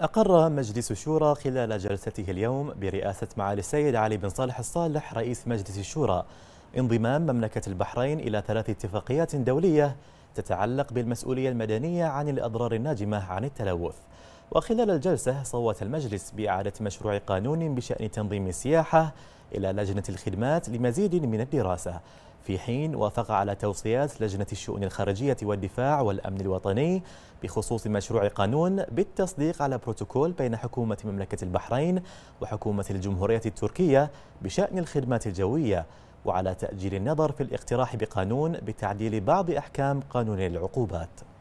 أقر مجلس الشورى خلال جلسته اليوم برئاسة معالي السيد علي بن صالح الصالح رئيس مجلس الشورى انضمام مملكة البحرين إلى ثلاث اتفاقيات دولية تتعلق بالمسؤولية المدنية عن الأضرار الناجمة عن التلوث وخلال الجلسة صوت المجلس بإعادة مشروع قانون بشأن تنظيم السياحة إلى لجنة الخدمات لمزيد من الدراسة في حين وافق على توصيات لجنة الشؤون الخارجية والدفاع والأمن الوطني بخصوص مشروع قانون بالتصديق على بروتوكول بين حكومة مملكة البحرين وحكومة الجمهورية التركية بشأن الخدمات الجوية وعلى تأجيل النظر في الاقتراح بقانون بتعديل بعض أحكام قانون العقوبات